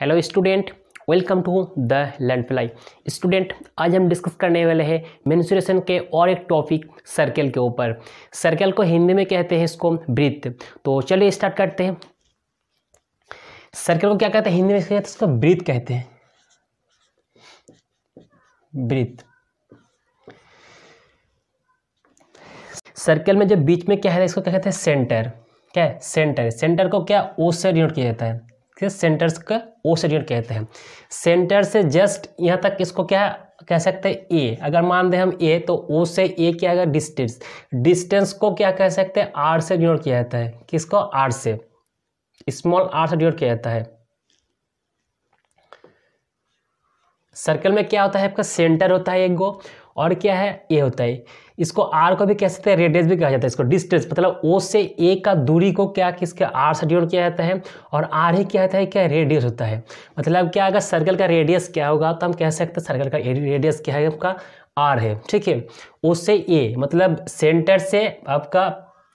hello student welcome to the land fly student आज हम discuss करने वाले हैं मेन्सुरेशन के और एक टॉपिक सर्कल के ऊपर सर्कल को हिंदी में कहते हैं इसको वृत्त तो चलिए स्टार्ट करते हैं सर्कल को क्या कहते हैं हिंदी में कहते हैं इसको वृत्त कहते हैं वृत्त सर्कल में जो बीच में क्या है इसको क्या कहते हैं सेंटर क्या है सेंटर सेंटर को क्या ओ से डिनोट किया जाता है से सेंटर्स का ओसेडियन कहते हैं सेंटर से जस्ट यहाँ तक इसको क्या कह सकते हैं ए अगर मान दें हम ए तो ओ से ए क्या आएगा डिस्टेंस डिस्टेंस को क्या कह सकते हैं आर से डिनोट किया जाता है किसको आर से स्मॉल आर से डिनोट किया जाता है सर्कल में क्या होता है आपका सेंटर होता है एक गो और क्या है ए होता है इसको आर को भी कह सकते हैं रेडियस भी कहा जाता है इसको डिस्टेंस मतलब ओ से ए का दूरी को क्या किसके आर से डिनोट किया जाता है और आर ही क्या होता है क्या रेडियस होता है मतलब क्या अगर सर्कल का रेडियस क्या होगा तो हम कह सकते हैं सर्कल का रेडियस क्या है आपका आर है ठीक है ओ से ए मतलब सेंटर से आपका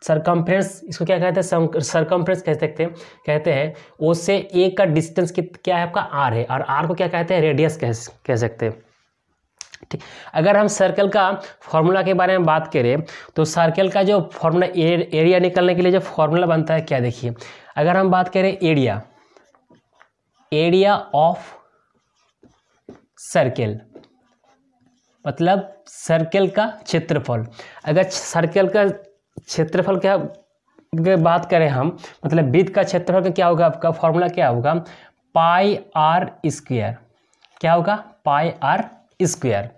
सरकमफ्रेंस इसको क्या कहते हैं सरकमफ्रेंस कह सकते हैं कहते हैं ओ से ए का डिस्टेंस क्या है आपका आर है और आर को क्या कहते हैं रेडियस कह कह सकते हैं ठीक अगर हम सर्कल का फॉर्मूला के बारे में बात करें तो सर्कल का जो फॉर्मूला एर, एरिया निकलने के लिए जो फॉर्मूला बनता है क्या देखिए अगर हम बात करें एरिया एरिया ऑफ सर्कल मतलब सर्कल का क्षेत्रफल अगर सर्कल का क्षेत्रफल क्या बात करें हम मतलब वृत्त का क्षेत्रफल का क्या होगा आपका फॉर्मूला क्या होगा पाई आर स्क्वायर क्या होगा pi r square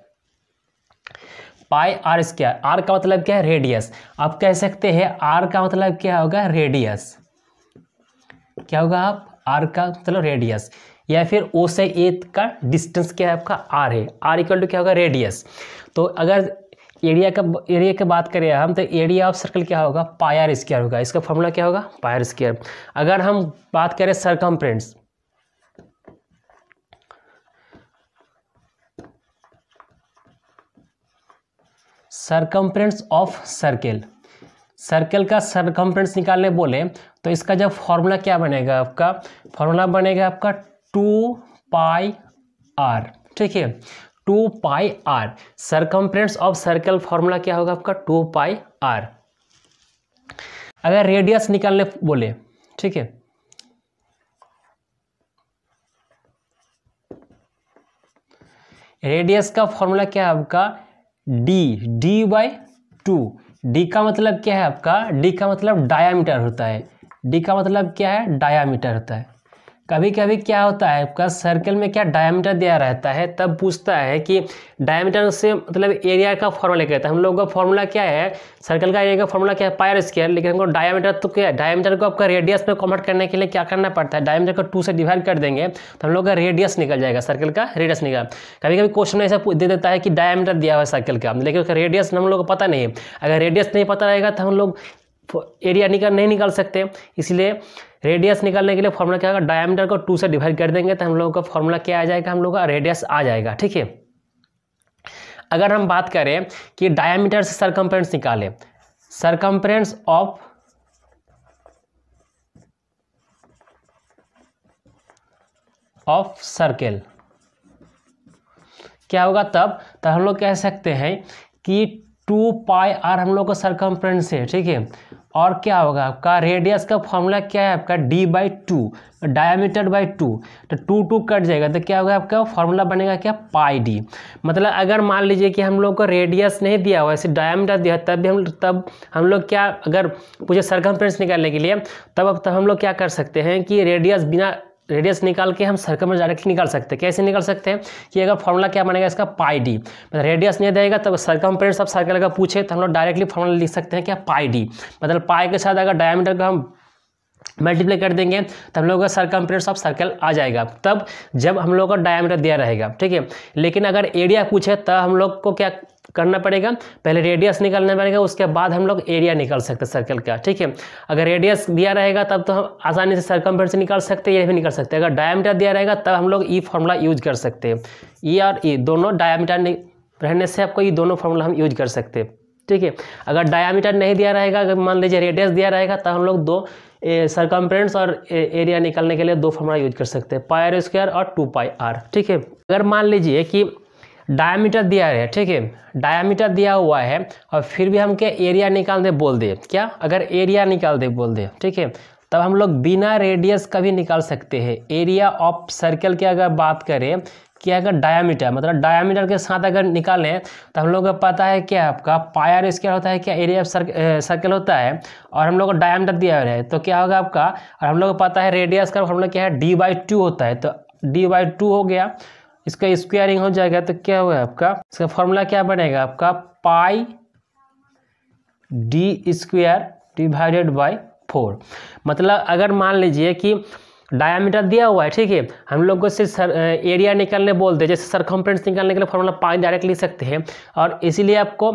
pi r square r का मतलब क्या है रेडियस आप कह सकते हैं आर का मतलब क्या होगा रेडियस क्या होगा आप आर का मतलब रेडियस या फिर ओ से ए का डिस्टेंस क्या है आपका आर है आर इक्वल टू क्या होगा रेडियस तो अगर एरिया का एरिया की बात करें हम तो एरिया ऑफ सर्कल क्या होगा आर स्क्वायर होगा इसका फॉर्मूला क्या होगा पायर स्क्वायर अगर हम बात करें circumference circumference of circle circle का सरकम्फ्रेंस निकालने बोले तो इसका जब फॉर्मूला क्या बनेगा आपका फॉर्मूला बनेगा आपका टू पाई आर ठीक है two pi r circumference of circle formula क्या होगा आपका टू पाई आर अगर रेडियस निकालने बोले ठीक है रेडियस का फॉर्मूला क्या है आपका d d by two d का मतलब क्या है आपका डी का मतलब डायामीटर होता है डी का मतलब क्या है डायामीटर होता है कभी कभी क्या होता है आपका सर्कल में क्या डायमीटर दिया रहता है तब पूछता है कि डायमीटर से मतलब एरिया का फॉर्मूला कहता है हम लोगों का फॉर्मूला क्या है सर्कल का एरिया का फॉर्मूला क्या है पायर स्केयर लेकिन हमको डायमीटर तो क्या है डायमीटर को आपका रेडियस में कन्वर्ट करने के लिए क्या करना पड़ता है डायमीटर को टू से डिवाइड कर देंगे तो हम लोग का रेडियस निकल जाएगा सर्कल का रेडियस निकल कभी कभी क्वेश्चन ऐसा दे देता है कि डायमीटर दिया हुआ है सर्कल का लेकिन उसका रेडियस हम लोग को पता नहीं है अगर रेडियस नहीं पता रहेगा तो हम लोग एरिया निकल नहीं निकाल सकते इसलिए रेडियस निकालने के लिए फॉर्मूला क्या होगा डायमीटर को टू से डिवाइड कर देंगे तो हम लोगों का फॉर्मूला क्या आ जाएगा हम लोग का रेडियस आ जाएगा ठीक है अगर हम बात करें कि डायमीटर से सरकमफ्रेंस निकालें सरकमफ्रेंस ऑफ ऑफ सर्कल क्या होगा तब तब हम लोग कह सकते हैं कि टू पाई आर हम लोग का सरकमफ्रेंस है ठीक है और क्या होगा आपका रेडियस का फॉर्मूला क्या है आपका d by two diameter by two तो टू टू कट जाएगा तो क्या होगा आपका फॉर्मूला बनेगा क्या पाई डी मतलब अगर मान लीजिए कि हम लोग को रेडियस नहीं दिया हुआ ऐसे डायामीटर दिया तब भी हम तब हम लोग क्या अगर मुझे सरकम निकालने के लिए तब अब तब हम लोग क्या कर सकते हैं कि रेडियस बिना रेडियस निकाल के हम सर्कल में डायरेक्टली निकाल सकते हैं कैसे निकाल सकते हैं कि अगर फॉर्मूला क्या बनेगा इसका पाई डी मतलब रेडियस नहीं देगा तब सर्कम सब सर्कल का पूछे तो हम लोग डायरेक्टली फॉर्मूला लिख सकते हैं क्या पाई डी मतलब पाई के साथ अगर डायमीटर का हम मल्टीप्लाई कर देंगे तो हम लोगों का सरकम्फ्रेंस ऑफ सर्कल आ जाएगा तब जब हम लोग का डायमीटर दिया रहेगा ठीक है लेकिन अगर एरिया पूछे तो हम लोग को क्या करना पड़ेगा पहले रेडियस निकालना पड़ेगा उसके बाद हम लोग एरिया निकाल सकते हैं सर्कल का ठीक है अगर रेडियस दिया रहेगा तब तो हम आसानी से सर्कम से निकाल सकते हैं ये भी निकाल सकते हैं अगर डायमीटर दिया रहेगा तब हम लोग ई फॉर्मूला यूज कर सकते हैं ई e और ई e दोनों डायमीटर रहने से आपको ये e दोनों फॉर्मूला हम यूज कर सकते हैं ठीक है अगर डायामीटर नहीं दिया रहेगा अगर मान लीजिए रेडियस दिया रहेगा तब हम लोग दो सरकमफ्रेंस और एरिया निकालने के लिए दो फॉर्मूला यूज कर सकते हैं पाई आर स्क्वायर और टू पाई आर ठीक है अगर मान लीजिए कि डायामीटर दिया है ठीक है डायामीटर दिया हुआ है और फिर भी हम क्या एरिया निकाल दे बोल दे क्या अगर एरिया निकाल दे बोल दे ठीक है तब हम लोग बिना रेडियस का भी निकाल सकते हैं एरिया ऑफ सर्कल की अगर बात करें क्या अगर डायामीटर मतलब डायामीटर के साथ अगर निकालें तो हम लोग को पता है क्या आपका पायर स्क्वायर होता है क्या एरिया ऑफ सर्कल होता है और हम लोग को डायामीटर दिया हुआ है तो क्या होगा आपका और हम लोग को पता है रेडियस का हम लोग क्या है डी बाई टू होता है तो डी बाई टू हो गया इसका स्क्वायरिंग हो जाएगा तो क्या होगा आपका इसका फॉर्मूला क्या बनेगा आपका pi d square divided by four मतलब अगर मान लीजिए कि डायामीटर दिया हुआ है ठीक है हम लोग को सिर्फ सर, एरिया निकालने बोलते हैं जैसे सरकमफ्रेंस निकालने के लिए फॉर्मूला पाई डायरेक्ट लिख सकते हैं और इसीलिए आपको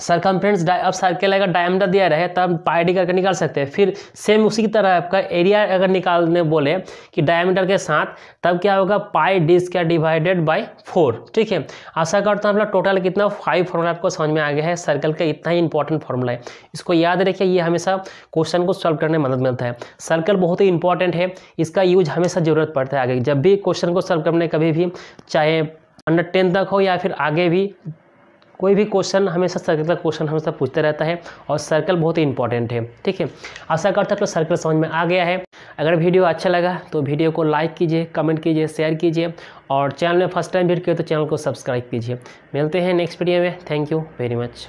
सरकमफ्रेंस अब सर्कल अगर डायमीटर दिया रहे तब पाई डी करके निकाल सकते हैं फिर सेम उसी की तरह आपका एरिया अगर निकालने बोले कि डायमीटर के साथ तब क्या होगा pi d square divided by four ठीक है आशा करता हूँ अपना टोटल कितना फाइव फॉर्मूला आपको समझ में आ गया है सर्कल का इतना ही इंपॉर्टेंट फॉर्मूला है इसको याद रखिए ये हमेशा क्वेश्चन को सॉल्व करने में मदद मिलता है सर्कल बहुत ही इंपॉर्टेंट है इसका यूज हमेशा ज़रूरत पड़ता है आगे जब भी क्वेश्चन को सॉल्व करने कभी भी चाहे अंडर टेन तक हो या फिर आगे भी कोई भी क्वेश्चन हमेशा सर्कल का क्वेश्चन हमेशा पूछता रहता है और सर्कल बहुत ही इंपॉर्टेंट है ठीक है आशा करता हैं आपको सर्कल समझ में आ गया है अगर वीडियो अच्छा लगा तो वीडियो को लाइक कीजिए कमेंट कीजिए शेयर कीजिए और चैनल में फर्स्ट टाइम भीड़ किया तो चैनल को सब्सक्राइब कीजिए मिलते हैं नेक्स्ट वीडियो में थैंक यू वेरी मच